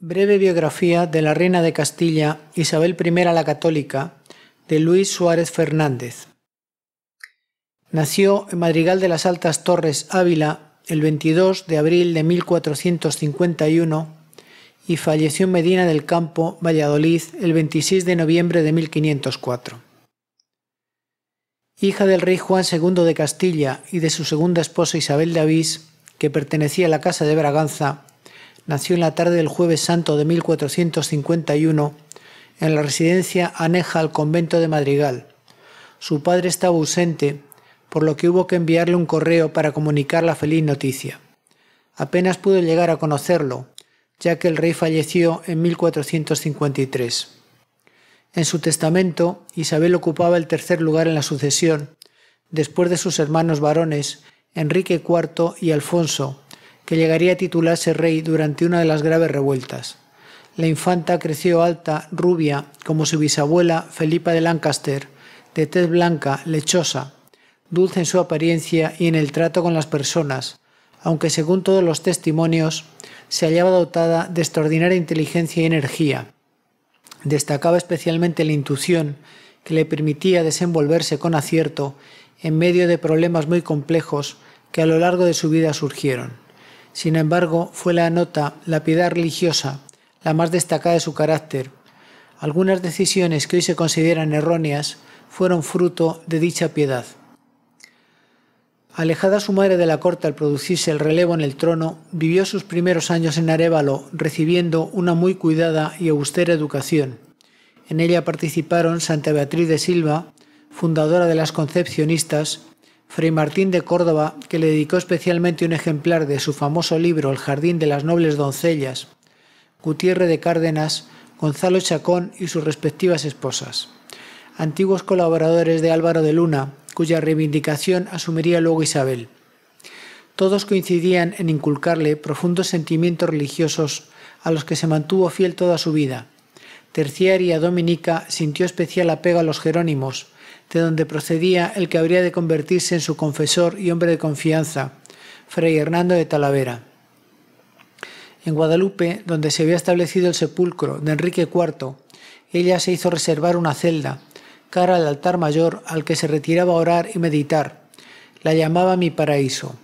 Breve biografía de la reina de Castilla Isabel I la Católica de Luis Suárez Fernández. Nació en Madrigal de las Altas Torres Ávila el 22 de abril de 1451 y falleció en Medina del Campo, Valladolid, el 26 de noviembre de 1504. Hija del rey Juan II de Castilla y de su segunda esposa Isabel de Avís, que pertenecía a la Casa de Braganza, nació en la tarde del jueves santo de 1451 en la residencia aneja al convento de Madrigal. Su padre estaba ausente, por lo que hubo que enviarle un correo para comunicar la feliz noticia. Apenas pudo llegar a conocerlo, ya que el rey falleció en 1453. En su testamento, Isabel ocupaba el tercer lugar en la sucesión, después de sus hermanos varones, Enrique IV y Alfonso, que llegaría a titularse rey durante una de las graves revueltas. La infanta creció alta, rubia, como su bisabuela Felipa de Lancaster, de tez blanca, lechosa, dulce en su apariencia y en el trato con las personas, aunque según todos los testimonios se hallaba dotada de extraordinaria inteligencia y energía. Destacaba especialmente la intuición que le permitía desenvolverse con acierto en medio de problemas muy complejos que a lo largo de su vida surgieron. Sin embargo, fue la nota, la piedad religiosa, la más destacada de su carácter. Algunas decisiones que hoy se consideran erróneas fueron fruto de dicha piedad. Alejada su madre de la corte al producirse el relevo en el trono, vivió sus primeros años en Arévalo recibiendo una muy cuidada y austera educación. En ella participaron Santa Beatriz de Silva, fundadora de las Concepcionistas, Fray Martín de Córdoba, que le dedicó especialmente un ejemplar de su famoso libro El Jardín de las Nobles Doncellas, Gutiérrez de Cárdenas, Gonzalo Chacón y sus respectivas esposas, antiguos colaboradores de Álvaro de Luna, cuya reivindicación asumiría luego Isabel. Todos coincidían en inculcarle profundos sentimientos religiosos a los que se mantuvo fiel toda su vida. Terciaria dominica sintió especial apego a los jerónimos, de donde procedía el que habría de convertirse en su confesor y hombre de confianza, Fray Hernando de Talavera. En Guadalupe, donde se había establecido el sepulcro de Enrique IV, ella se hizo reservar una celda, cara al altar mayor al que se retiraba a orar y meditar. La llamaba mi paraíso.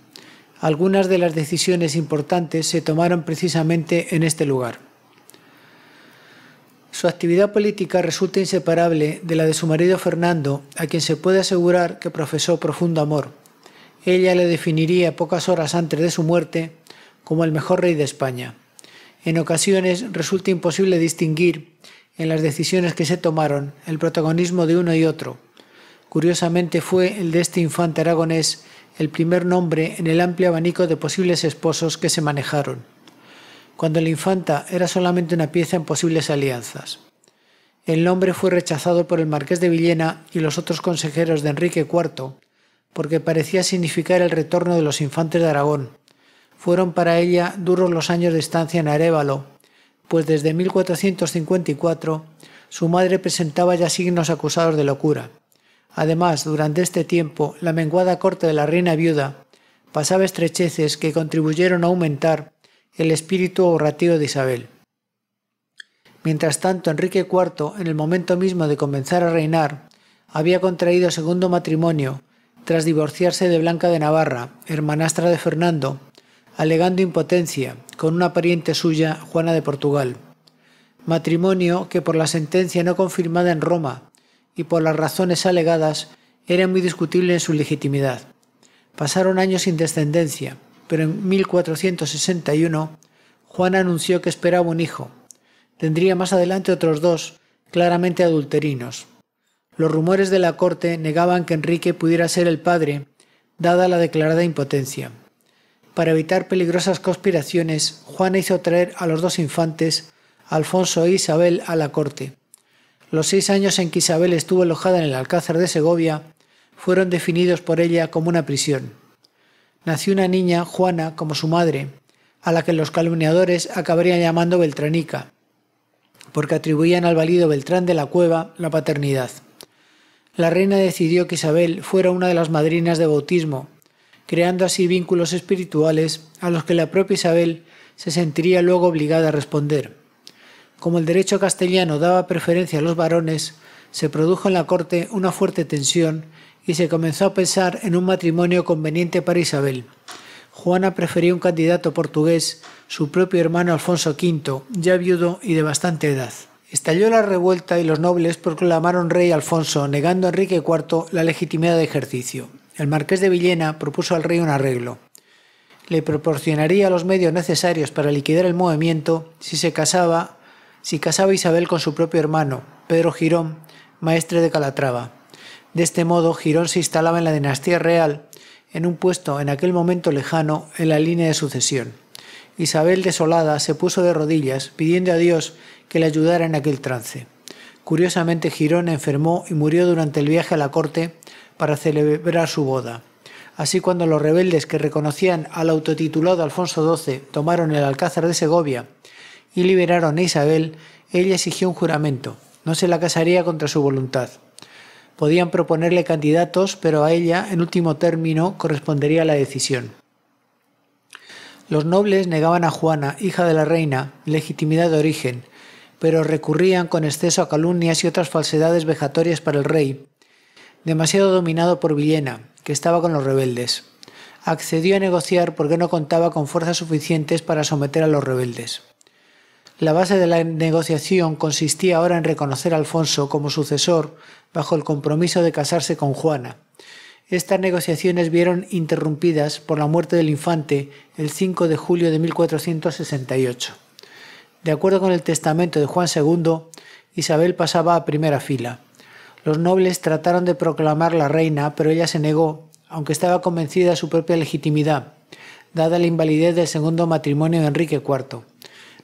Algunas de las decisiones importantes se tomaron precisamente en este lugar. Su actividad política resulta inseparable de la de su marido Fernando, a quien se puede asegurar que profesó profundo amor. Ella le definiría pocas horas antes de su muerte como el mejor rey de España. En ocasiones resulta imposible distinguir en las decisiones que se tomaron el protagonismo de uno y otro. Curiosamente fue el de este infante aragonés el primer nombre en el amplio abanico de posibles esposos que se manejaron cuando la infanta era solamente una pieza en posibles alianzas. El nombre fue rechazado por el marqués de Villena y los otros consejeros de Enrique IV, porque parecía significar el retorno de los infantes de Aragón. Fueron para ella duros los años de estancia en Arevalo, pues desde 1454 su madre presentaba ya signos acusados de locura. Además, durante este tiempo, la menguada corte de la reina viuda pasaba estrecheces que contribuyeron a aumentar el espíritu ahorrativo de Isabel. Mientras tanto, Enrique IV, en el momento mismo de comenzar a reinar, había contraído segundo matrimonio tras divorciarse de Blanca de Navarra, hermanastra de Fernando, alegando impotencia con una pariente suya, Juana de Portugal. Matrimonio que por la sentencia no confirmada en Roma y por las razones alegadas era muy discutible en su legitimidad. Pasaron años sin descendencia, pero en 1461 Juana anunció que esperaba un hijo. Tendría más adelante otros dos, claramente adulterinos. Los rumores de la corte negaban que Enrique pudiera ser el padre, dada la declarada impotencia. Para evitar peligrosas conspiraciones, Juana hizo traer a los dos infantes, Alfonso e Isabel, a la corte. Los seis años en que Isabel estuvo alojada en el Alcázar de Segovia fueron definidos por ella como una prisión nació una niña, Juana, como su madre, a la que los calumniadores acabarían llamando Beltranica, porque atribuían al valido Beltrán de la Cueva la paternidad. La reina decidió que Isabel fuera una de las madrinas de bautismo, creando así vínculos espirituales a los que la propia Isabel se sentiría luego obligada a responder. Como el derecho castellano daba preferencia a los varones, se produjo en la corte una fuerte tensión y se comenzó a pensar en un matrimonio conveniente para Isabel. Juana prefería un candidato portugués, su propio hermano Alfonso V, ya viudo y de bastante edad. Estalló la revuelta y los nobles proclamaron rey Alfonso, negando a Enrique IV la legitimidad de ejercicio. El marqués de Villena propuso al rey un arreglo. Le proporcionaría los medios necesarios para liquidar el movimiento si se casaba, si casaba Isabel con su propio hermano, Pedro Girón, maestre de Calatrava. De este modo, Girón se instalaba en la dinastía real, en un puesto en aquel momento lejano en la línea de sucesión. Isabel desolada se puso de rodillas pidiendo a Dios que le ayudara en aquel trance. Curiosamente, Girón enfermó y murió durante el viaje a la corte para celebrar su boda. Así cuando los rebeldes que reconocían al autotitulado Alfonso XII tomaron el alcázar de Segovia y liberaron a Isabel, ella exigió un juramento, no se la casaría contra su voluntad. Podían proponerle candidatos, pero a ella, en último término, correspondería la decisión. Los nobles negaban a Juana, hija de la reina, legitimidad de origen, pero recurrían con exceso a calumnias y otras falsedades vejatorias para el rey, demasiado dominado por Villena, que estaba con los rebeldes. Accedió a negociar porque no contaba con fuerzas suficientes para someter a los rebeldes. La base de la negociación consistía ahora en reconocer a Alfonso como sucesor bajo el compromiso de casarse con Juana. Estas negociaciones vieron interrumpidas por la muerte del infante el 5 de julio de 1468. De acuerdo con el testamento de Juan II, Isabel pasaba a primera fila. Los nobles trataron de proclamar la reina, pero ella se negó, aunque estaba convencida de su propia legitimidad, dada la invalidez del segundo matrimonio de Enrique IV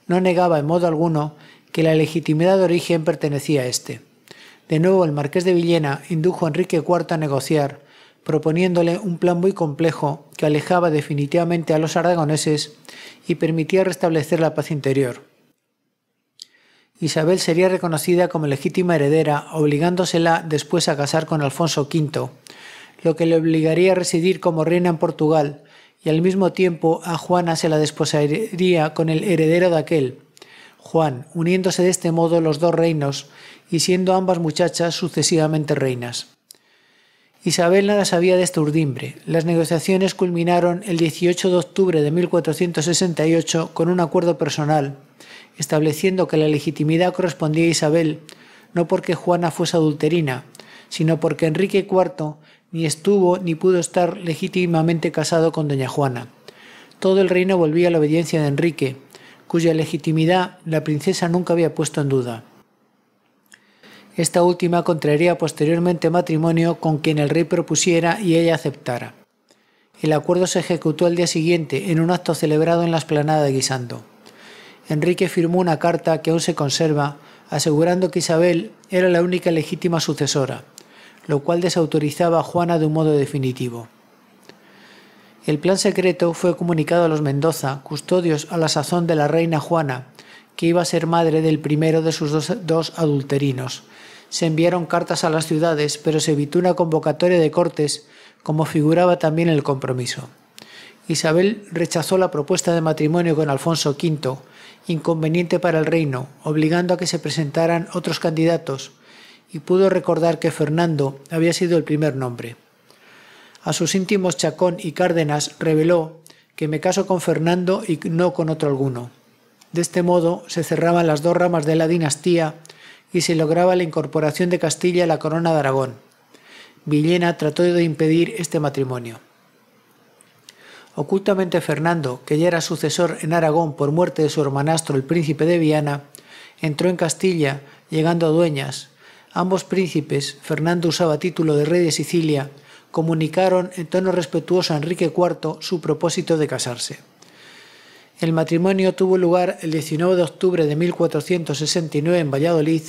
no negaba en modo alguno que la legitimidad de origen pertenecía a éste. De nuevo, el marqués de Villena indujo a Enrique IV a negociar, proponiéndole un plan muy complejo que alejaba definitivamente a los aragoneses y permitía restablecer la paz interior. Isabel sería reconocida como legítima heredera, obligándosela después a casar con Alfonso V, lo que le obligaría a residir como reina en Portugal, y al mismo tiempo a Juana se la desposaría con el heredero de aquel, Juan, uniéndose de este modo los dos reinos y siendo ambas muchachas sucesivamente reinas. Isabel nada sabía de este urdimbre. Las negociaciones culminaron el 18 de octubre de 1468 con un acuerdo personal, estableciendo que la legitimidad correspondía a Isabel, no porque Juana fuese adulterina, sino porque Enrique IV ni estuvo ni pudo estar legítimamente casado con doña Juana. Todo el reino volvía a la obediencia de Enrique, cuya legitimidad la princesa nunca había puesto en duda. Esta última contraería posteriormente matrimonio con quien el rey propusiera y ella aceptara. El acuerdo se ejecutó al día siguiente en un acto celebrado en la esplanada de Guisando. Enrique firmó una carta que aún se conserva, asegurando que Isabel era la única legítima sucesora lo cual desautorizaba a Juana de un modo definitivo. El plan secreto fue comunicado a los Mendoza, custodios a la sazón de la reina Juana, que iba a ser madre del primero de sus dos, adulterinos. Se enviaron cartas a las ciudades, pero se evitó una convocatoria de cortes, como figuraba también el compromiso. Isabel rechazó la propuesta de matrimonio con Alfonso V, inconveniente para el reino, obligando a que se presentaran otros candidatos, y pudo recordar que Fernando había sido el primer nombre. A sus íntimos Chacón y Cárdenas reveló que me caso con Fernando y no con otro alguno. De este modo se cerraban las dos ramas de la dinastía y se lograba la incorporación de Castilla a la corona de Aragón. Villena trató de impedir este matrimonio. Ocultamente Fernando, que ya era sucesor en Aragón por muerte de su hermanastro el príncipe de Viana, entró en Castilla, llegando a Dueñas, Ambos príncipes, Fernando usaba título de rey de Sicilia, comunicaron en tono respetuoso a Enrique IV su propósito de casarse. El matrimonio tuvo lugar el 19 de octubre de 1469 en Valladolid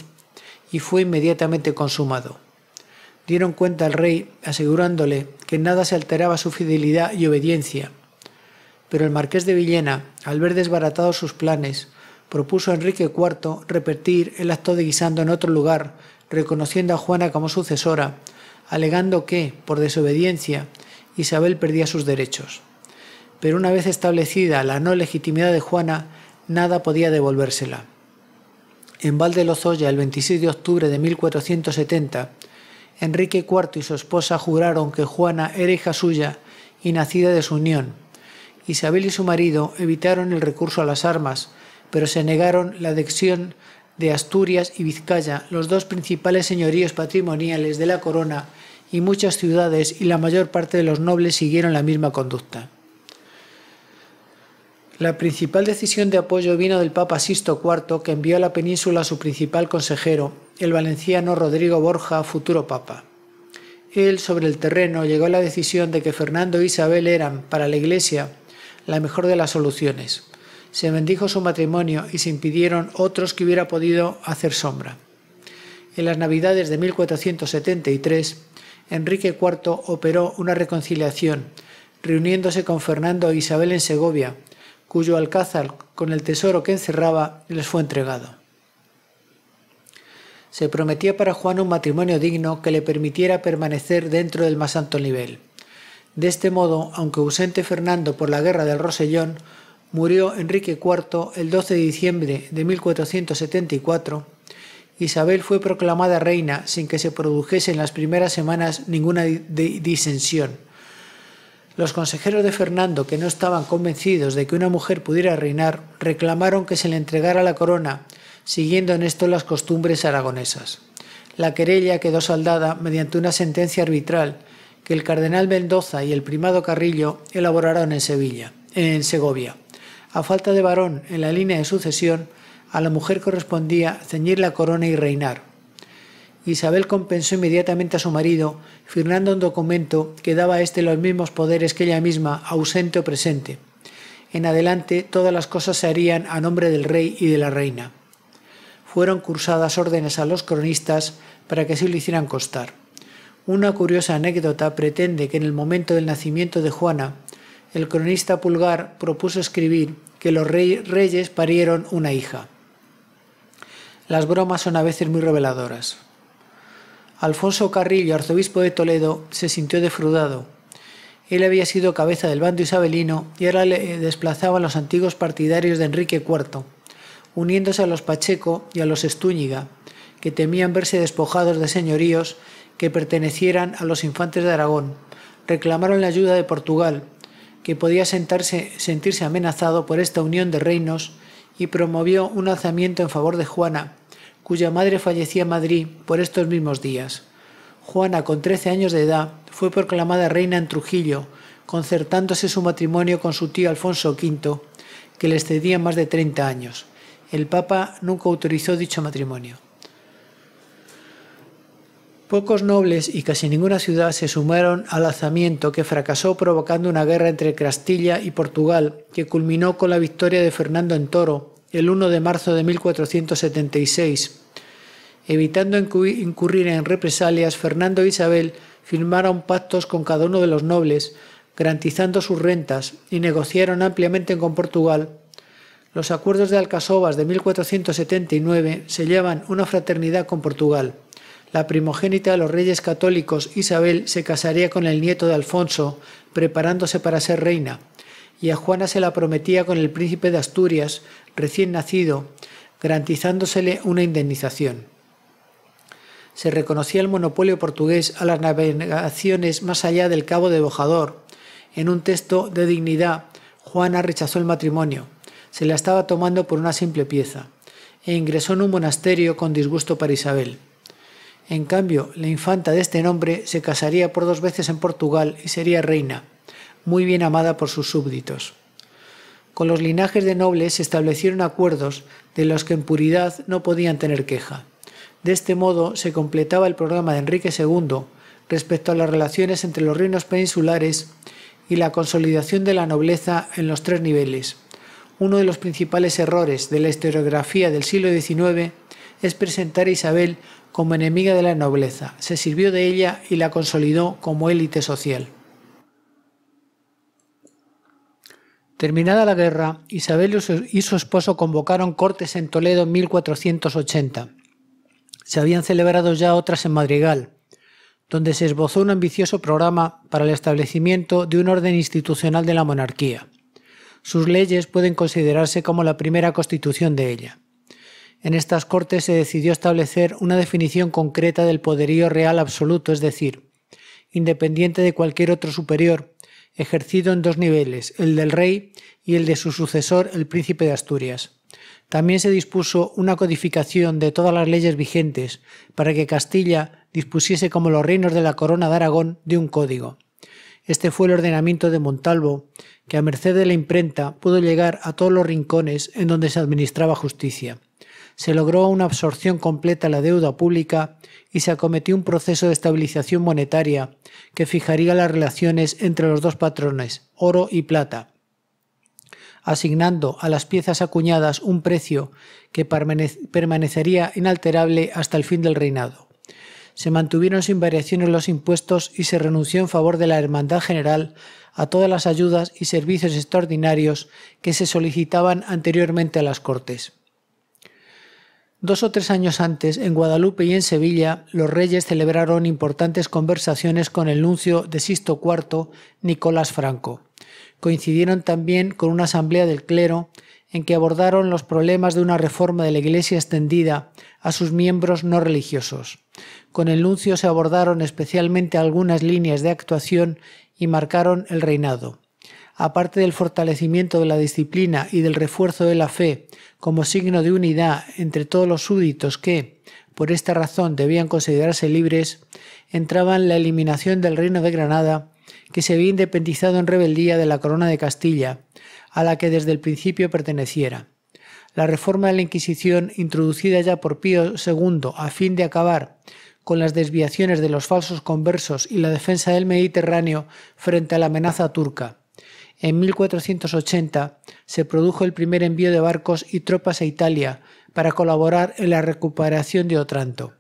y fue inmediatamente consumado. Dieron cuenta al rey asegurándole que nada se alteraba su fidelidad y obediencia. Pero el marqués de Villena, al ver desbaratados sus planes, propuso a Enrique IV repetir el acto de guisando en otro lugar reconociendo a Juana como sucesora, alegando que, por desobediencia, Isabel perdía sus derechos. Pero una vez establecida la no legitimidad de Juana, nada podía devolvérsela. En Lozoya, el 26 de octubre de 1470, Enrique IV y su esposa juraron que Juana era hija suya y nacida de su unión. Isabel y su marido evitaron el recurso a las armas, pero se negaron la adhesión de Asturias y Vizcaya, los dos principales señoríos patrimoniales de la corona, y muchas ciudades y la mayor parte de los nobles siguieron la misma conducta. La principal decisión de apoyo vino del Papa Sisto IV, que envió a la península a su principal consejero, el valenciano Rodrigo Borja, futuro Papa. Él, sobre el terreno, llegó a la decisión de que Fernando e Isabel eran, para la Iglesia, la mejor de las soluciones se bendijo su matrimonio y se impidieron otros que hubiera podido hacer sombra. En las Navidades de 1473, Enrique IV operó una reconciliación, reuniéndose con Fernando e Isabel en Segovia, cuyo alcázar, con el tesoro que encerraba, les fue entregado. Se prometía para Juan un matrimonio digno que le permitiera permanecer dentro del más alto nivel. De este modo, aunque ausente Fernando por la guerra del Rosellón, murió Enrique IV el 12 de diciembre de 1474, Isabel fue proclamada reina sin que se produjese en las primeras semanas ninguna disensión. Los consejeros de Fernando, que no estaban convencidos de que una mujer pudiera reinar, reclamaron que se le entregara la corona, siguiendo en esto las costumbres aragonesas. La querella quedó saldada mediante una sentencia arbitral que el cardenal Mendoza y el primado Carrillo elaboraron en Sevilla, en Segovia. A falta de varón en la línea de sucesión, a la mujer correspondía ceñir la corona y reinar. Isabel compensó inmediatamente a su marido, firmando un documento que daba a éste los mismos poderes que ella misma, ausente o presente. En adelante todas las cosas se harían a nombre del rey y de la reina. Fueron cursadas órdenes a los cronistas para que se lo hicieran costar Una curiosa anécdota pretende que en el momento del nacimiento de Juana, el cronista Pulgar propuso escribir que los reyes parieron una hija. Las bromas son a veces muy reveladoras. Alfonso Carrillo, arzobispo de Toledo, se sintió defraudado. Él había sido cabeza del bando isabelino y ahora le desplazaban los antiguos partidarios de Enrique IV, uniéndose a los Pacheco y a los Estúñiga, que temían verse despojados de señoríos que pertenecieran a los infantes de Aragón. Reclamaron la ayuda de Portugal, que podía sentirse amenazado por esta unión de reinos y promovió un alzamiento en favor de Juana, cuya madre fallecía en Madrid por estos mismos días. Juana, con 13 años de edad, fue proclamada reina en Trujillo, concertándose su matrimonio con su tío Alfonso V, que le excedía más de 30 años. El Papa nunca autorizó dicho matrimonio. Pocos nobles y casi ninguna ciudad se sumaron al alzamiento que fracasó provocando una guerra entre Castilla y Portugal que culminó con la victoria de Fernando en Toro el 1 de marzo de 1476. Evitando incurrir en represalias, Fernando e Isabel firmaron pactos con cada uno de los nobles, garantizando sus rentas, y negociaron ampliamente con Portugal. Los acuerdos de Alcasovas de 1479 sellaban una fraternidad con Portugal la primogénita de los reyes católicos, Isabel, se casaría con el nieto de Alfonso, preparándose para ser reina, y a Juana se la prometía con el príncipe de Asturias, recién nacido, garantizándosele una indemnización. Se reconocía el monopolio portugués a las navegaciones más allá del Cabo de Bojador. En un texto de dignidad, Juana rechazó el matrimonio. Se la estaba tomando por una simple pieza e ingresó en un monasterio con disgusto para Isabel. En cambio, la infanta de este nombre se casaría por dos veces en Portugal y sería reina, muy bien amada por sus súbditos. Con los linajes de nobles se establecieron acuerdos de los que en puridad no podían tener queja. De este modo se completaba el programa de Enrique II respecto a las relaciones entre los reinos peninsulares y la consolidación de la nobleza en los tres niveles. Uno de los principales errores de la historiografía del siglo XIX es presentar a Isabel como enemiga de la nobleza, se sirvió de ella y la consolidó como élite social. Terminada la guerra, Isabel y su esposo convocaron cortes en Toledo en 1480. Se habían celebrado ya otras en Madrigal, donde se esbozó un ambicioso programa para el establecimiento de un orden institucional de la monarquía. Sus leyes pueden considerarse como la primera constitución de ella. En estas Cortes se decidió establecer una definición concreta del poderío real absoluto, es decir, independiente de cualquier otro superior, ejercido en dos niveles, el del rey y el de su sucesor, el príncipe de Asturias. También se dispuso una codificación de todas las leyes vigentes para que Castilla dispusiese como los reinos de la corona de Aragón de un código. Este fue el ordenamiento de Montalvo, que a merced de la imprenta pudo llegar a todos los rincones en donde se administraba justicia se logró una absorción completa de la deuda pública y se acometió un proceso de estabilización monetaria que fijaría las relaciones entre los dos patrones, oro y plata, asignando a las piezas acuñadas un precio que permanecería inalterable hasta el fin del reinado. Se mantuvieron sin variaciones los impuestos y se renunció en favor de la Hermandad General a todas las ayudas y servicios extraordinarios que se solicitaban anteriormente a las Cortes. Dos o tres años antes, en Guadalupe y en Sevilla, los reyes celebraron importantes conversaciones con el nuncio de Sisto IV, Nicolás Franco. Coincidieron también con una asamblea del clero en que abordaron los problemas de una reforma de la Iglesia extendida a sus miembros no religiosos. Con el nuncio se abordaron especialmente algunas líneas de actuación y marcaron el reinado aparte del fortalecimiento de la disciplina y del refuerzo de la fe, como signo de unidad entre todos los súbditos que, por esta razón, debían considerarse libres, entraban en la eliminación del reino de Granada, que se había independizado en rebeldía de la corona de Castilla, a la que desde el principio perteneciera. La reforma de la Inquisición, introducida ya por Pío II a fin de acabar con las desviaciones de los falsos conversos y la defensa del Mediterráneo frente a la amenaza turca. En 1480 se produjo el primer envío de barcos y tropas a Italia para colaborar en la recuperación de Otranto.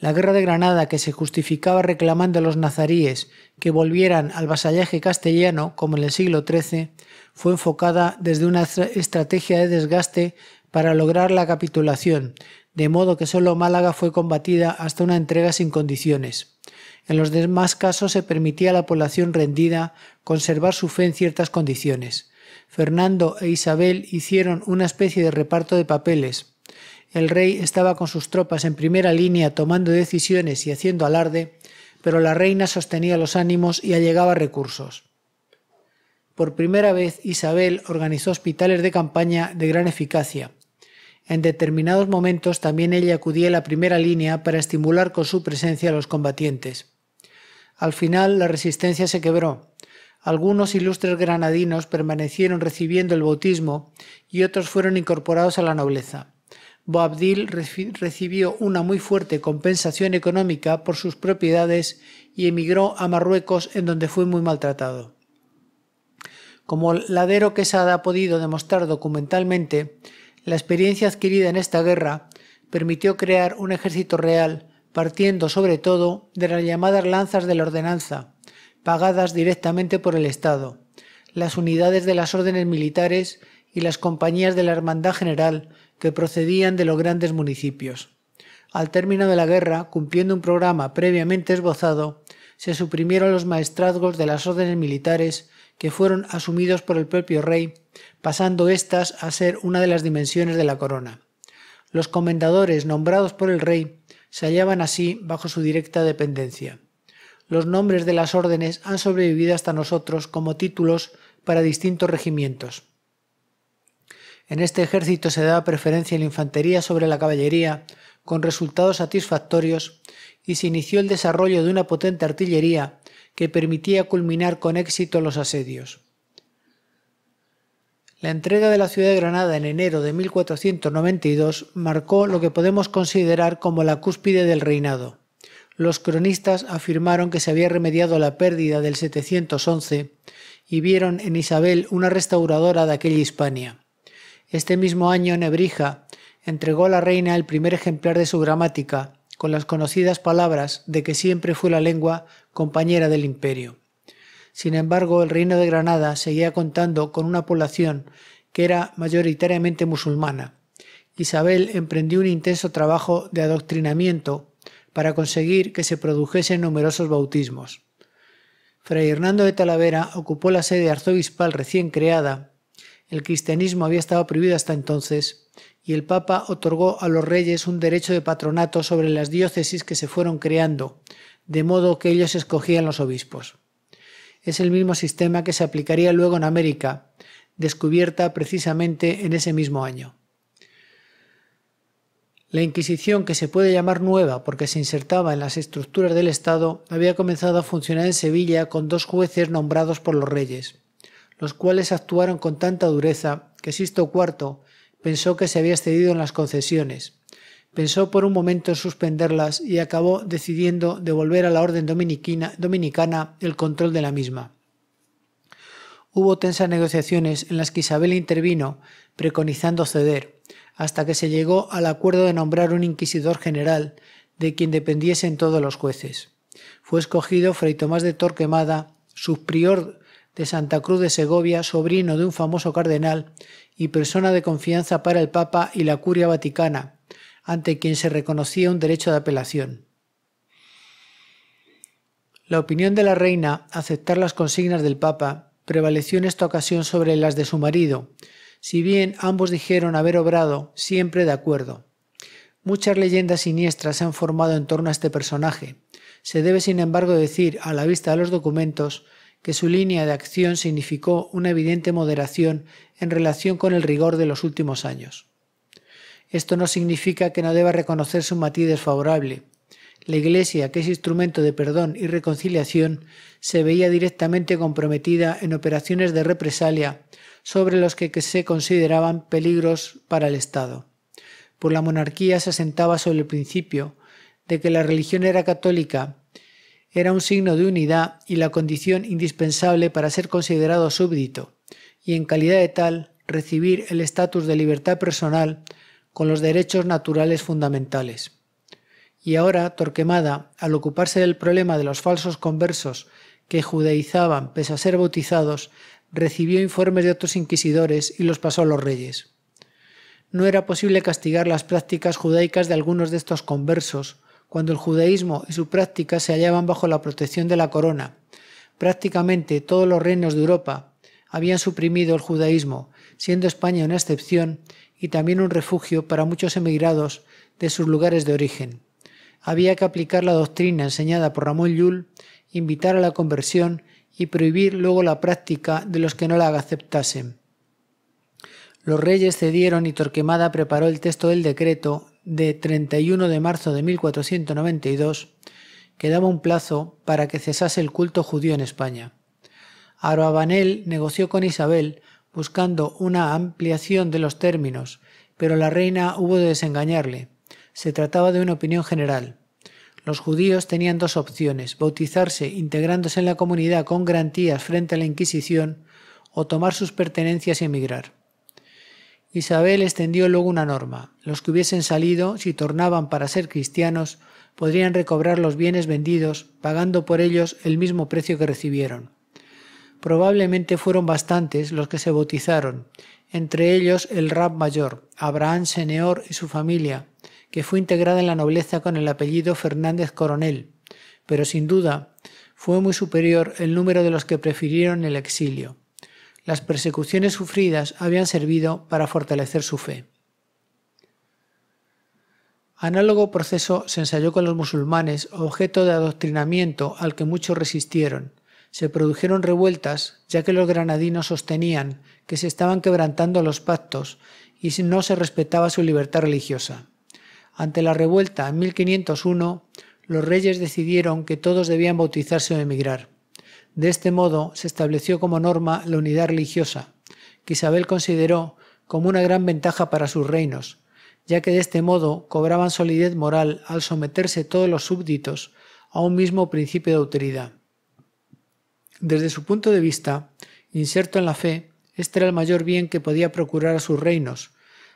La guerra de Granada, que se justificaba reclamando a los nazaríes que volvieran al vasallaje castellano, como en el siglo XIII, fue enfocada desde una estrategia de desgaste para lograr la capitulación, de modo que solo Málaga fue combatida hasta una entrega sin condiciones. En los demás casos se permitía a la población rendida conservar su fe en ciertas condiciones. Fernando e Isabel hicieron una especie de reparto de papeles. El rey estaba con sus tropas en primera línea tomando decisiones y haciendo alarde, pero la reina sostenía los ánimos y allegaba recursos. Por primera vez Isabel organizó hospitales de campaña de gran eficacia. En determinados momentos también ella acudía a la primera línea para estimular con su presencia a los combatientes. Al final la resistencia se quebró. Algunos ilustres granadinos permanecieron recibiendo el bautismo y otros fueron incorporados a la nobleza. Boabdil recibió una muy fuerte compensación económica por sus propiedades y emigró a Marruecos en donde fue muy maltratado. Como Ladero Quesada ha podido demostrar documentalmente, la experiencia adquirida en esta guerra permitió crear un ejército real partiendo sobre todo de las llamadas lanzas de la ordenanza, pagadas directamente por el Estado, las unidades de las órdenes militares y las compañías de la Hermandad General que procedían de los grandes municipios. Al término de la guerra, cumpliendo un programa previamente esbozado, se suprimieron los maestrazgos de las órdenes militares que fueron asumidos por el propio rey, pasando éstas a ser una de las dimensiones de la corona. Los comendadores nombrados por el rey se hallaban así bajo su directa dependencia. Los nombres de las órdenes han sobrevivido hasta nosotros como títulos para distintos regimientos. En este ejército se daba preferencia a la infantería sobre la caballería, con resultados satisfactorios, y se inició el desarrollo de una potente artillería que permitía culminar con éxito los asedios. La entrega de la ciudad de Granada en enero de 1492 marcó lo que podemos considerar como la cúspide del reinado. Los cronistas afirmaron que se había remediado la pérdida del 711 y vieron en Isabel una restauradora de aquella Hispania. Este mismo año Nebrija entregó a la reina el primer ejemplar de su gramática, con las conocidas palabras de que siempre fue la lengua compañera del imperio. Sin embargo, el reino de Granada seguía contando con una población que era mayoritariamente musulmana. Isabel emprendió un intenso trabajo de adoctrinamiento para conseguir que se produjesen numerosos bautismos. Fray Hernando de Talavera ocupó la sede arzobispal recién creada. El cristianismo había estado prohibido hasta entonces y el Papa otorgó a los reyes un derecho de patronato sobre las diócesis que se fueron creando, de modo que ellos escogían los obispos es el mismo sistema que se aplicaría luego en América, descubierta precisamente en ese mismo año. La Inquisición, que se puede llamar nueva porque se insertaba en las estructuras del Estado, había comenzado a funcionar en Sevilla con dos jueces nombrados por los reyes, los cuales actuaron con tanta dureza que Sisto IV pensó que se había excedido en las concesiones, Pensó por un momento en suspenderlas y acabó decidiendo devolver a la orden dominicana el control de la misma. Hubo tensas negociaciones en las que Isabel intervino, preconizando ceder, hasta que se llegó al acuerdo de nombrar un inquisidor general, de quien dependiesen todos los jueces. Fue escogido Fray Tomás de Torquemada, subprior de Santa Cruz de Segovia, sobrino de un famoso cardenal y persona de confianza para el Papa y la Curia Vaticana, ante quien se reconocía un derecho de apelación. La opinión de la reina, aceptar las consignas del Papa, prevaleció en esta ocasión sobre las de su marido, si bien ambos dijeron haber obrado siempre de acuerdo. Muchas leyendas siniestras se han formado en torno a este personaje. Se debe, sin embargo, decir, a la vista de los documentos, que su línea de acción significó una evidente moderación en relación con el rigor de los últimos años. Esto no significa que no deba reconocer su matiz desfavorable. La Iglesia, que es instrumento de perdón y reconciliación, se veía directamente comprometida en operaciones de represalia sobre los que se consideraban peligros para el Estado. Por la monarquía se asentaba sobre el principio de que la religión era católica, era un signo de unidad y la condición indispensable para ser considerado súbdito, y en calidad de tal recibir el estatus de libertad personal con los derechos naturales fundamentales. Y ahora Torquemada, al ocuparse del problema de los falsos conversos que judaizaban pese a ser bautizados, recibió informes de otros inquisidores y los pasó a los reyes. No era posible castigar las prácticas judaicas de algunos de estos conversos, cuando el judaísmo y su práctica se hallaban bajo la protección de la corona. Prácticamente todos los reinos de Europa habían suprimido el judaísmo, siendo España una excepción y también un refugio para muchos emigrados de sus lugares de origen. Había que aplicar la doctrina enseñada por Ramón Llull, invitar a la conversión y prohibir luego la práctica de los que no la aceptasen. Los reyes cedieron y Torquemada preparó el texto del decreto de 31 de marzo de 1492 que daba un plazo para que cesase el culto judío en España. Aroabanel negoció con Isabel buscando una ampliación de los términos, pero la reina hubo de desengañarle. Se trataba de una opinión general. Los judíos tenían dos opciones, bautizarse integrándose en la comunidad con garantías frente a la Inquisición o tomar sus pertenencias y emigrar. Isabel extendió luego una norma. Los que hubiesen salido, si tornaban para ser cristianos, podrían recobrar los bienes vendidos, pagando por ellos el mismo precio que recibieron. Probablemente fueron bastantes los que se bautizaron, entre ellos el Rab mayor, Abraham Seneor y su familia, que fue integrada en la nobleza con el apellido Fernández Coronel, pero sin duda fue muy superior el número de los que prefirieron el exilio. Las persecuciones sufridas habían servido para fortalecer su fe. Análogo proceso se ensayó con los musulmanes, objeto de adoctrinamiento al que muchos resistieron, se produjeron revueltas, ya que los granadinos sostenían que se estaban quebrantando los pactos y no se respetaba su libertad religiosa. Ante la revuelta en 1501, los reyes decidieron que todos debían bautizarse o emigrar. De este modo se estableció como norma la unidad religiosa, que Isabel consideró como una gran ventaja para sus reinos, ya que de este modo cobraban solidez moral al someterse todos los súbditos a un mismo principio de autoridad. Desde su punto de vista, inserto en la fe, este era el mayor bien que podía procurar a sus reinos,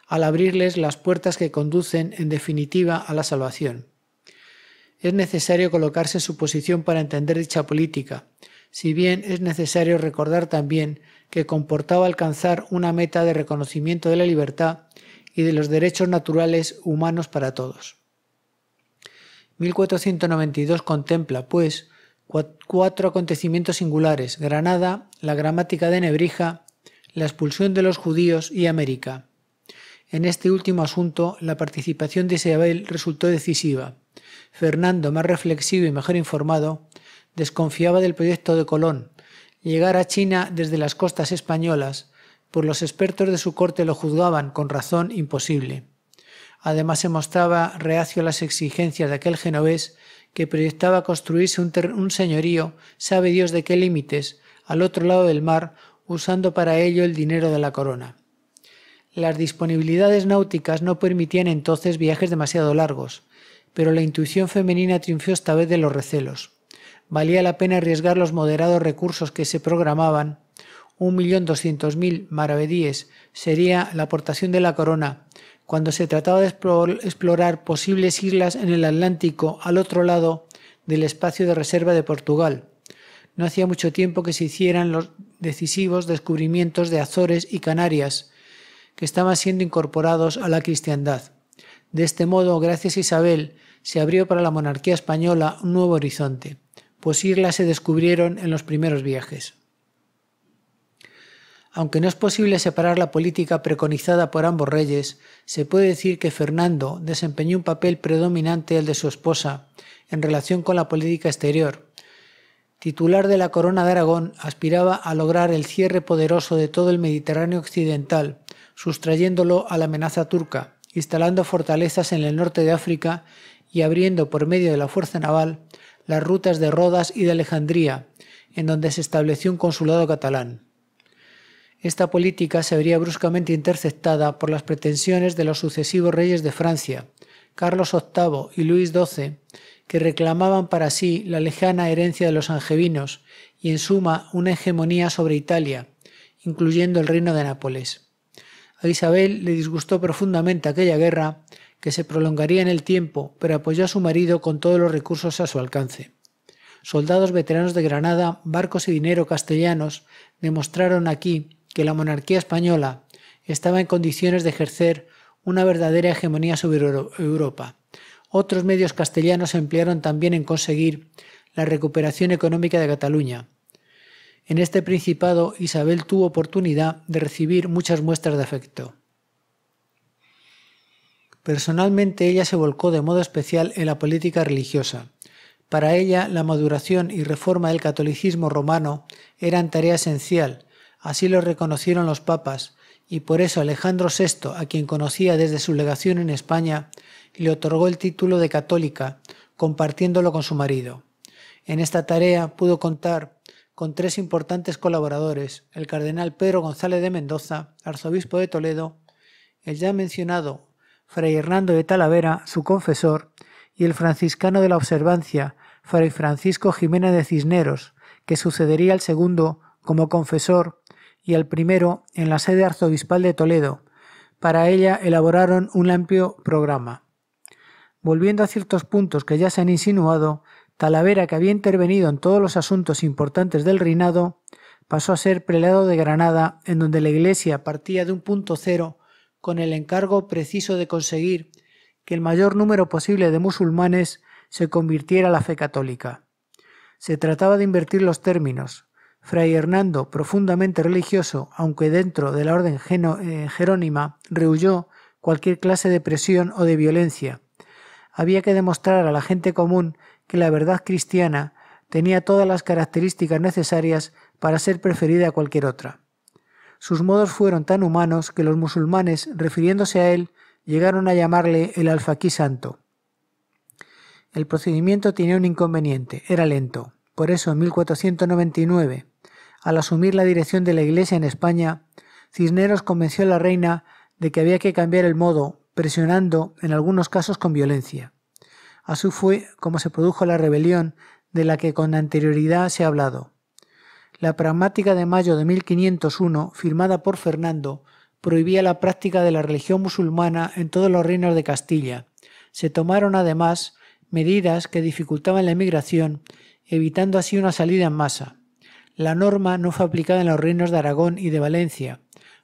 al abrirles las puertas que conducen, en definitiva, a la salvación. Es necesario colocarse en su posición para entender dicha política, si bien es necesario recordar también que comportaba alcanzar una meta de reconocimiento de la libertad y de los derechos naturales humanos para todos. 1492 contempla, pues, cuatro acontecimientos singulares, Granada, la gramática de Nebrija, la expulsión de los judíos y América. En este último asunto, la participación de Isabel resultó decisiva. Fernando, más reflexivo y mejor informado, desconfiaba del proyecto de Colón, llegar a China desde las costas españolas, por los expertos de su corte lo juzgaban con razón imposible. Además se mostraba reacio a las exigencias de aquel genovés que proyectaba construirse un, señorío, sabe Dios de qué límites, al otro lado del mar, usando para ello el dinero de la corona. Las disponibilidades náuticas no permitían entonces viajes demasiado largos, pero la intuición femenina triunfó esta vez de los recelos. Valía la pena arriesgar los moderados recursos que se programaban. Un millón doscientos mil maravedíes sería la aportación de la corona cuando se trataba de explorar posibles islas en el Atlántico al otro lado del espacio de reserva de Portugal. No hacía mucho tiempo que se hicieran los decisivos descubrimientos de Azores y Canarias, que estaban siendo incorporados a la cristiandad. De este modo, gracias a Isabel, se abrió para la monarquía española un nuevo horizonte, pues islas se descubrieron en los primeros viajes. Aunque no es posible separar la política preconizada por ambos reyes, se puede decir que Fernando desempeñó un papel predominante el de su esposa en relación con la política exterior. Titular de la corona de Aragón, aspiraba a lograr el cierre poderoso de todo el Mediterráneo occidental, sustrayéndolo a la amenaza turca, instalando fortalezas en el norte de África y abriendo por medio de la fuerza naval las rutas de Rodas y de Alejandría, en donde se estableció un consulado catalán esta política se vería bruscamente interceptada por las pretensiones de los sucesivos reyes de Francia, Carlos VIII y Luis XII, que reclamaban para sí la lejana herencia de los angevinos y en suma una hegemonía sobre Italia, incluyendo el reino de Nápoles. A Isabel le disgustó profundamente aquella guerra, que se prolongaría en el tiempo, pero apoyó a su marido con todos los recursos a su alcance. Soldados veteranos de Granada, barcos y dinero castellanos demostraron aquí que la monarquía española estaba en condiciones de ejercer una verdadera hegemonía sobre Europa. Otros medios castellanos se emplearon también en conseguir la recuperación económica de Cataluña. En este principado Isabel tuvo oportunidad de recibir muchas muestras de afecto. Personalmente ella se volcó de modo especial en la política religiosa. Para ella la maduración y reforma del catolicismo romano eran tarea esencial, Así lo reconocieron los papas, y por eso Alejandro VI, a quien conocía desde su legación en España, le otorgó el título de católica, compartiéndolo con su marido. En esta tarea pudo contar con tres importantes colaboradores, el cardenal Pedro González de Mendoza, arzobispo de Toledo, el ya mencionado fray Hernando de Talavera, su confesor, y el franciscano de la observancia, fray Francisco Jiménez de Cisneros, que sucedería al segundo como confesor y al primero en la sede arzobispal de Toledo. Para ella elaboraron un amplio programa. Volviendo a ciertos puntos que ya se han insinuado, Talavera, que había intervenido en todos los asuntos importantes del reinado, pasó a ser prelado de Granada, en donde la Iglesia partía de un punto cero con el encargo preciso de conseguir que el mayor número posible de musulmanes se convirtiera a la fe católica. Se trataba de invertir los términos, Fray Hernando, profundamente religioso, aunque dentro de la orden eh, jerónima, rehuyó cualquier clase de presión o de violencia. Había que demostrar a la gente común que la verdad cristiana tenía todas las características necesarias para ser preferida a cualquier otra. Sus modos fueron tan humanos que los musulmanes, refiriéndose a él, llegaron a llamarle el alfaquí santo. El procedimiento tenía un inconveniente, era lento. Por eso, en 1499, al asumir la dirección de la Iglesia en España, Cisneros convenció a la reina de que había que cambiar el modo, presionando, en algunos casos, con violencia. Así fue como se produjo la rebelión de la que con anterioridad se ha hablado. La pragmática de mayo de 1501, firmada por Fernando, prohibía la práctica de la religión musulmana en todos los reinos de Castilla. Se tomaron además medidas que dificultaban la emigración, evitando así una salida en masa la norma no fue aplicada en los reinos de Aragón y de Valencia,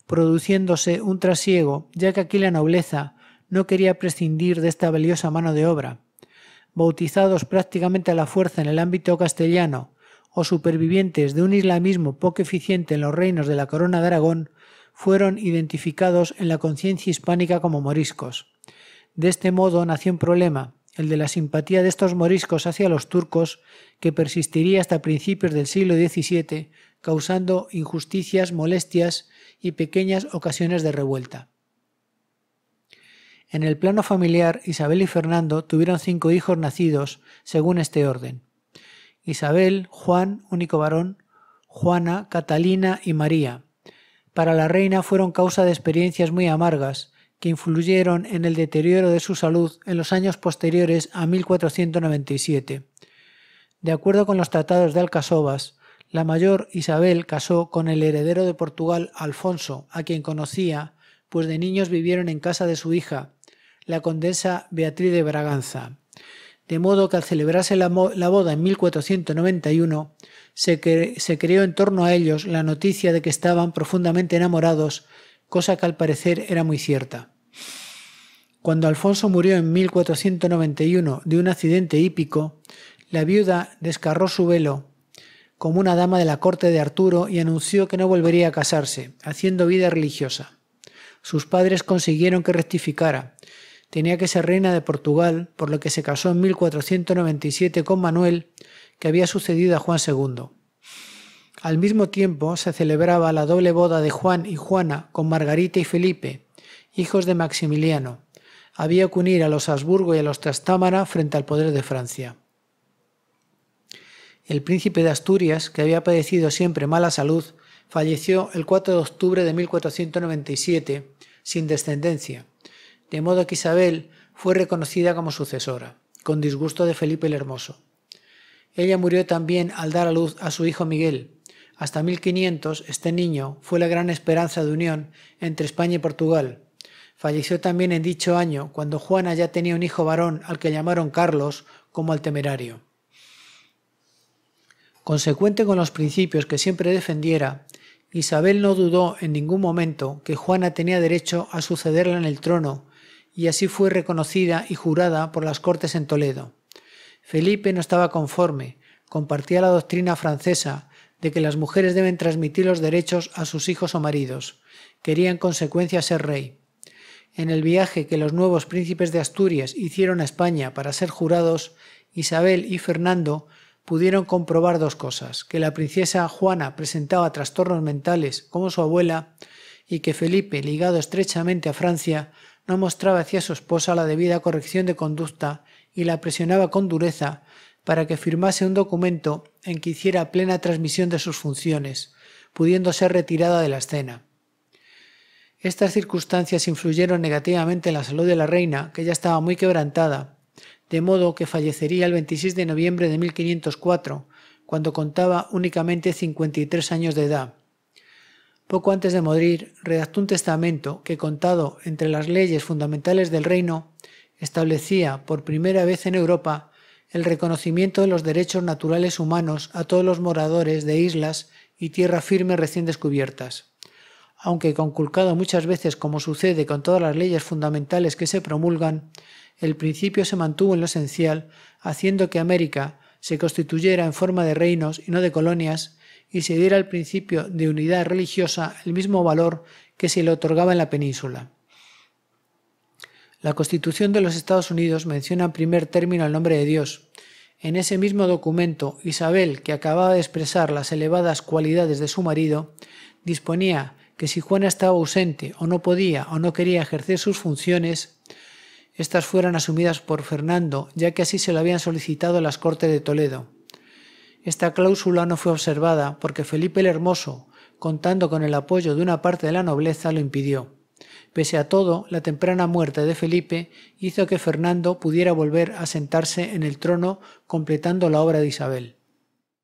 produciéndose un trasiego, ya que aquí la nobleza no quería prescindir de esta valiosa mano de obra. Bautizados prácticamente a la fuerza en el ámbito castellano, o supervivientes de un islamismo poco eficiente en los reinos de la Corona de Aragón, fueron identificados en la conciencia hispánica como moriscos. De este modo nació un problema, el de la simpatía de estos moriscos hacia los turcos, que persistiría hasta principios del siglo XVII, causando injusticias, molestias y pequeñas ocasiones de revuelta. En el plano familiar, Isabel y Fernando tuvieron cinco hijos nacidos, según este orden. Isabel, Juan, único varón, Juana, Catalina y María. Para la reina fueron causa de experiencias muy amargas, que influyeron en el deterioro de su salud en los años posteriores a 1497. De acuerdo con los tratados de Alcasovas, la mayor Isabel casó con el heredero de Portugal, Alfonso, a quien conocía, pues de niños vivieron en casa de su hija, la condesa Beatriz de Braganza. De modo que al celebrarse la, boda en 1491, se, se creó en torno a ellos la noticia de que estaban profundamente enamorados, cosa que al parecer era muy cierta. Cuando Alfonso murió en 1491 de un accidente hípico, la viuda descarró su velo como una dama de la corte de Arturo y anunció que no volvería a casarse, haciendo vida religiosa. Sus padres consiguieron que rectificara. Tenía que ser reina de Portugal, por lo que se casó en 1497 con Manuel, que había sucedido a Juan II. Al mismo tiempo se celebraba la doble boda de Juan y Juana con Margarita y Felipe, hijos de Maximiliano. Había que unir a los Habsburgo y a los Trastámara frente al poder de Francia. El príncipe de Asturias, que había padecido siempre mala salud, falleció el 4 de octubre de 1497 sin descendencia, de modo que Isabel fue reconocida como sucesora, con disgusto de Felipe el Hermoso. Ella murió también al dar a luz a su hijo Miguel. Hasta 1500 este niño fue la gran esperanza de unión entre España y Portugal, Falleció también en dicho año, cuando Juana ya tenía un hijo varón al que llamaron Carlos, como al temerario. Consecuente con los principios que siempre defendiera, Isabel no dudó en ningún momento que Juana tenía derecho a sucederla en el trono, y así fue reconocida y jurada por las Cortes en Toledo. Felipe no estaba conforme, compartía la doctrina francesa de que las mujeres deben transmitir los derechos a sus hijos o maridos. Quería en consecuencia ser rey. En el viaje que los nuevos príncipes de Asturias hicieron a España para ser jurados, Isabel y Fernando pudieron comprobar dos cosas, que la princesa Juana presentaba trastornos mentales como su abuela y que Felipe, ligado estrechamente a Francia, no mostraba hacia su esposa la debida corrección de conducta y la presionaba con dureza para que firmase un documento en que hiciera plena transmisión de sus funciones, pudiendo ser retirada de la escena. Estas circunstancias influyeron negativamente en la salud de la reina, que ya estaba muy quebrantada, de modo que fallecería el 26 de noviembre de 1504, cuando contaba únicamente 53 años de edad. Poco antes de morir, redactó un testamento que, contado entre las leyes fundamentales del reino, establecía por primera vez en Europa el reconocimiento de los derechos naturales humanos a todos los moradores de islas y tierra firme recién descubiertas aunque conculcado muchas veces como sucede con todas las leyes fundamentales que se promulgan, el principio se mantuvo en lo esencial, haciendo que América se constituyera en forma de reinos y no de colonias, y se diera al principio de unidad religiosa el mismo valor que se le otorgaba en la península. La Constitución de los Estados Unidos menciona en primer término el nombre de Dios. En ese mismo documento, Isabel, que acababa de expresar las elevadas cualidades de su marido, disponía que si Juana estaba ausente o no podía o no quería ejercer sus funciones, éstas fueran asumidas por Fernando, ya que así se lo habían solicitado las Cortes de Toledo. Esta cláusula no fue observada porque Felipe el Hermoso, contando con el apoyo de una parte de la nobleza, lo impidió. Pese a todo, la temprana muerte de Felipe hizo que Fernando pudiera volver a sentarse en el trono completando la obra de Isabel.